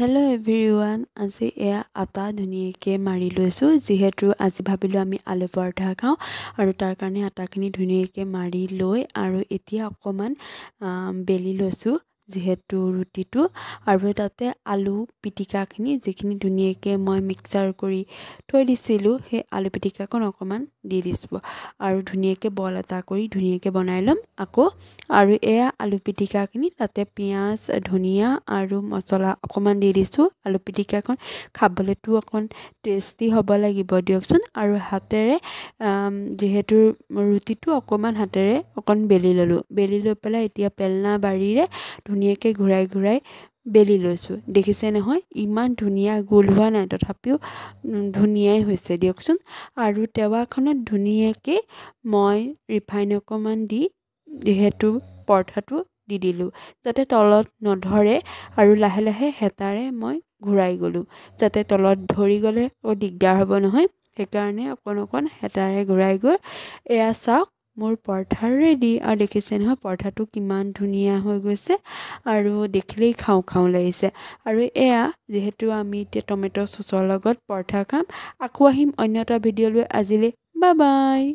hello' everyone আজি এয়া আটা ধুনীয়াকৈ মাৰি লৈছোঁ যিহেতু আজি ভাবিলোঁ আমি আলু পৰঠা খাওঁ আৰু তাৰ কাৰণে আটাখিনি ধুনীয়াকৈ মাৰি লৈ আৰু এতিয়া অকণমান বেলি লৈছোঁ যিহেতু ৰুটিটো আৰু তাতে আলু পিটিকাখিনি যিখিনি ধুনীয়াকৈ মই মিক্সাৰ কৰি থৈ দিছিলোঁ সেই আলু পিটিকাকণ অকণমান দি দিছোঁ আৰু ধুনীয়াকৈ বইল এটা কৰি ধুনীয়াকৈ বনাই ল'ম আকৌ আৰু এয়া আলু পিটিকাখিনি তাতে পিঁয়াজ ধনিয়া আৰু মছলা অকণমান দি দিছোঁ আলু পিটিকাকণ খাবলৈতো অকণ টেষ্টি হ'ব লাগিব দিয়কচোন আৰু হাতেৰে যিহেতু ৰুটিটো অকণমান হাতেৰে অকণ বেলি ল'লোঁ বেলি লৈ পেলাই এতিয়া পেলনা বাৰীৰে ধুনীয়াকৈ ঘূৰাই ঘূৰাই বেলি লৈছোঁ দেখিছে নহয় ইমান ধুনীয়া গোল হোৱা নাই তথাপিও ধুনীয়াই হৈছে দিয়কচোন আৰু টেৱাখনত ধুনীয়াকৈ মই ৰিফাইন অকণমান দি যিহেতু পৰঠাটো দি দিলোঁ যাতে তলত নধৰে আৰু লাহে লাহে হেতাৰে মই ঘূৰাই গ'লোঁ যাতে তলত ধৰি গ'লে অ' দিগদাৰ হ'ব নহয় সেইকাৰণে অকণ অকণ হেতাৰে ঘূৰাই গৈ এয়া চাওক মোৰ পৰঠা ৰেডি আৰু দেখিছে নহয় পৰঠাটো কিমান ধুনীয়া হৈ গৈছে আৰু দেখিলেই খাওঁ খাওঁ লাগিছে আৰু এয়া যিহেতু আমি এতিয়া টমেট' চচৰ লগত পৰঠা খাম আকৌ আহিম অন্য এটা ভিডিঅ' লৈ আজিলৈ বাই বাই